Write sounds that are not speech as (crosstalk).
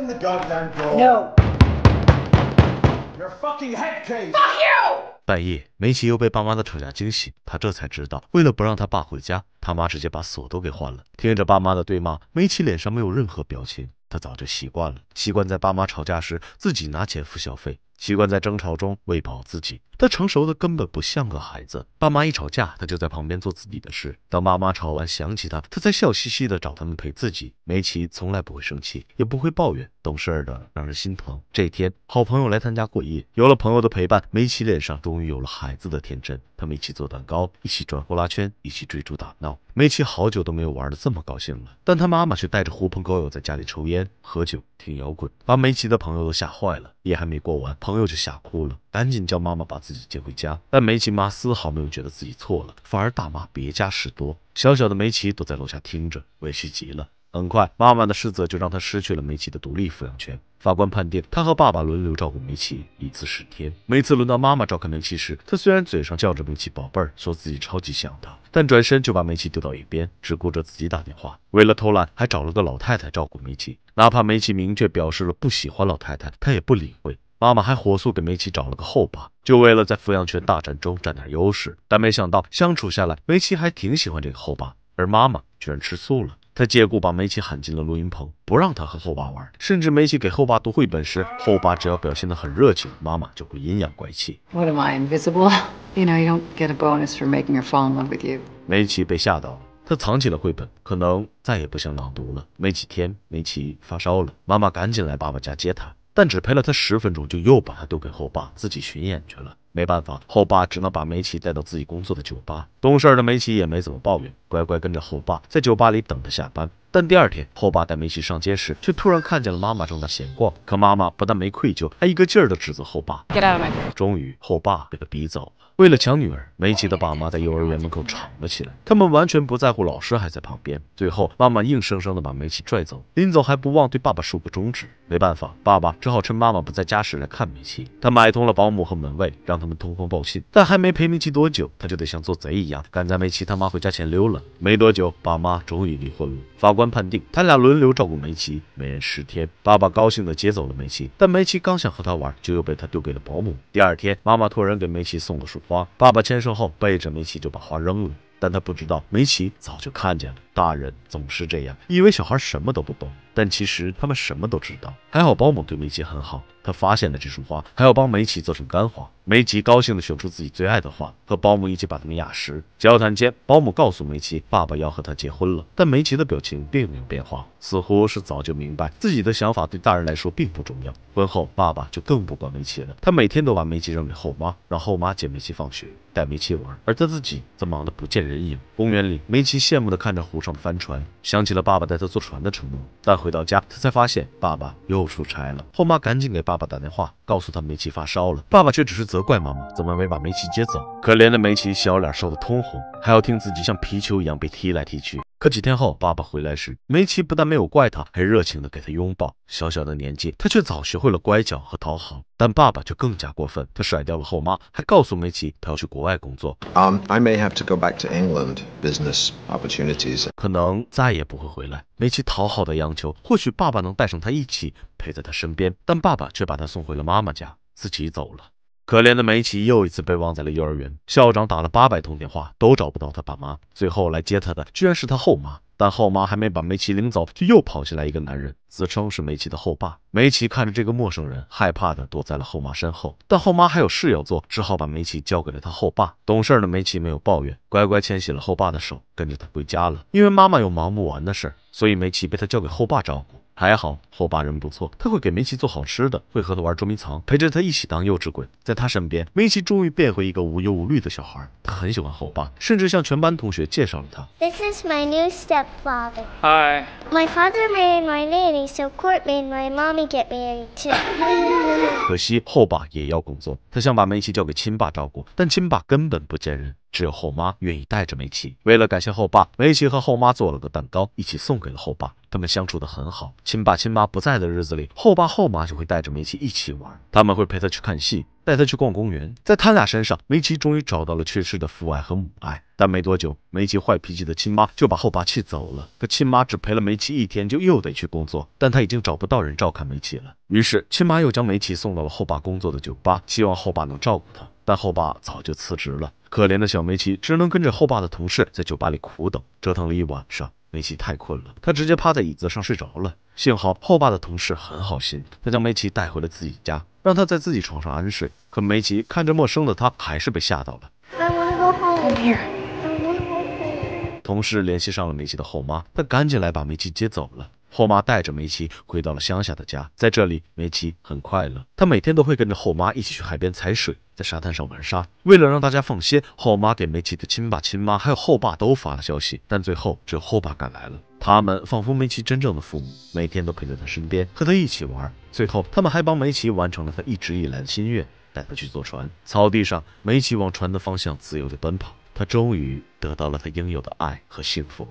No！Your fucking headcase！Fuck you！半夜，梅奇又被爸妈的吵架惊醒，他这才知道，为了不让他爸回家，他妈直接把锁都给换了。听着爸妈的对骂，梅奇脸上没有任何表情，他早就习惯了，习惯在爸妈吵架时自己拿钱付小费，习惯在争吵中喂饱自己。他成熟的根本不像个孩子，爸妈一吵架，他就在旁边做自己的事。当妈妈吵完想起他，他才笑嘻嘻的找他们陪自己。梅琪从来不会生气，也不会抱怨，懂事的让人心疼。这天，好朋友来他家过夜，有了朋友的陪伴，梅琪脸上终于有了孩子的天真。他们一起做蛋糕，一起转呼啦圈，一起追逐打闹，梅琪好久都没有玩的这么高兴了。但他妈妈却带着狐朋狗友在家里抽烟、喝酒、听摇滚，把梅琪的朋友都吓坏了。夜还没过完，朋友就吓哭了。赶紧叫妈妈把自己接回家，但梅奇妈丝毫没有觉得自己错了，反而大骂别家事多。小小的梅奇都在楼下听着，委屈极了。很快，妈妈的失责就让他失去了梅奇的独立抚养权。法官判定他和爸爸轮流照顾梅奇，一次十天。每次轮到妈妈照看梅奇时，他虽然嘴上叫着梅奇宝贝儿，说自己超级想她，但转身就把梅奇丢到一边，只顾着自己打电话。为了偷懒，还找了个老太太照顾梅奇，哪怕梅奇明确表示了不喜欢老太太，他也不理会。妈妈还火速给梅奇找了个后爸，就为了在抚养权大战中占点优势。但没想到相处下来，梅奇还挺喜欢这个后爸，而妈妈居然吃醋了。她借故把梅奇喊进了录音棚，不让他和后爸玩。甚至梅奇给后爸读绘本时，后爸只要表现得很热情，妈妈就会阴阳怪气。梅奇被吓到了，他藏起了绘本，可能再也不想朗读了。没几天，梅奇发烧了，妈妈赶紧来爸爸家接他。但只陪了他十分钟，就又把他丢给后爸，自己巡演去了。没办法，后爸只能把梅奇带到自己工作的酒吧。懂事的梅奇也没怎么抱怨，乖乖跟着后爸在酒吧里等他下班。但第二天，后爸带梅西上街时，却突然看见了妈妈正在闲逛。可妈妈不但没愧疚，还一个劲儿的指责后爸。终于，后爸被他逼走了。为了抢女儿，梅西的爸妈在幼儿园门口吵了起来。他们完全不在乎老师还在旁边。最后，妈妈硬生生的把梅西拽走，临走还不忘对爸爸竖个中指。没办法，爸爸只好趁妈妈不在家时来看梅西。他买通了保姆和门卫，让他们通风报信。但还没陪梅西多久，他就得像做贼一样，赶在梅西他妈回家前溜了。没多久，爸妈终于离婚了。法官。判定他俩轮流照顾梅奇，每人十天。爸爸高兴地接走了梅奇，但梅奇刚想和他玩，就又被他丢给了保姆。第二天，妈妈托人给梅奇送了束花，爸爸签收后背着梅奇就把花扔了，但他不知道梅奇早就看见了。大人总是这样，以为小孩什么都不懂，但其实他们什么都知道。还好保姆对梅奇很好，他发现了这束花，还要帮梅奇做成干花。梅奇高兴的选出自己最爱的花，和保姆一起把它们压实。交谈间，保姆告诉梅奇，爸爸要和他结婚了，但梅奇的表情并没有变化，似乎是早就明白自己的想法对大人来说并不重要。婚后，爸爸就更不管梅奇了，他每天都把梅奇扔给后妈，让后妈接梅奇放学，带梅奇玩，而他自己则忙得不见人影。公园里，梅奇羡慕的看着胡。帆船，想起了爸爸带他坐船的承诺，但回到家，他才发现爸爸又出差了。后妈赶紧给爸爸打电话，告诉他梅奇发烧了。爸爸却只是责怪妈妈怎么没把梅奇接走。可怜的梅奇，小脸烧得通红，还要听自己像皮球一样被踢来踢去。可几天后，爸爸回来时，梅奇不但没有怪他，还热情的给他拥抱。小小的年纪，他却早学会了乖巧和讨好。但爸爸却更加过分，他甩掉了后妈，还告诉梅奇，他要去国外工作。i may have to go back to England, business opportunities. 可能再也不会回来。梅奇讨好的央求，或许爸爸能带上他一起陪在他身边，但爸爸却把他送回了妈妈家，自己走了。可怜的梅奇又一次被忘在了幼儿园，校长打了八百通电话都找不到他爸妈，最后来接他的居然是他后妈。但后妈还没把梅奇领走，就又跑进来一个男人，自称是梅奇的后爸。梅奇看着这个陌生人，害怕的躲在了后妈身后。但后妈还有事要做，只好把梅奇交给了他后爸。懂事的梅奇没有抱怨，乖乖牵起了后爸的手，跟着他回家了。因为妈妈有忙不完的事，所以梅奇被他交给后爸照顾。还好，后爸人不错，他会给梅奇做好吃的，会和他玩捉迷藏，陪着他一起当幼稚鬼，在他身边，梅奇终于变回一个无忧无虑的小孩，他很喜欢后爸，甚至向全班同学介绍了他。This is my new stepfather. Hi. My father married my nanny, so court made my mommy get me a r r i d too. (laughs) 可惜，后爸也要工作，他想把梅奇交给亲爸照顾，但亲爸根本不见人，只有后妈愿意带着梅奇。为了感谢后爸，梅奇和后妈做了个蛋糕，一起送给了后爸。他们相处的很好，亲爸亲妈不在的日子里，后爸后妈就会带着梅奇一起玩。他们会陪他去看戏，带他去逛公园。在他俩身上，梅奇终于找到了缺失的父爱和母爱。但没多久，梅奇坏脾气的亲妈就把后爸气走了。可亲妈只陪了梅奇一天，就又得去工作。但他已经找不到人照看梅奇了，于是亲妈又将梅奇送到了后爸工作的酒吧，希望后爸能照顾他。但后爸早就辞职了，可怜的小梅奇只能跟着后爸的同事在酒吧里苦等，折腾了一晚上。梅奇太困了，他直接趴在椅子上睡着了。幸好后爸的同事很好心，他将梅奇带回了自己家，让他在自己床上安睡。可梅奇看着陌生的他，还是被吓到了。同事联系上了梅奇的后妈，他赶紧来把梅奇接走了。后妈带着梅奇回到了乡下的家，在这里，梅奇很快乐。他每天都会跟着后妈一起去海边采水，在沙滩上玩沙。为了让大家放心，后妈给梅奇的亲爸、亲妈还有后爸都发了消息，但最后只有后爸赶来了。他们仿佛梅奇真正的父母，每天都陪在他身边，和他一起玩。最后，他们还帮梅奇完成了他一直以来的心愿，带他去坐船。草地上，梅奇往船的方向自由地奔跑。他终于得到了他应有的爱和幸福。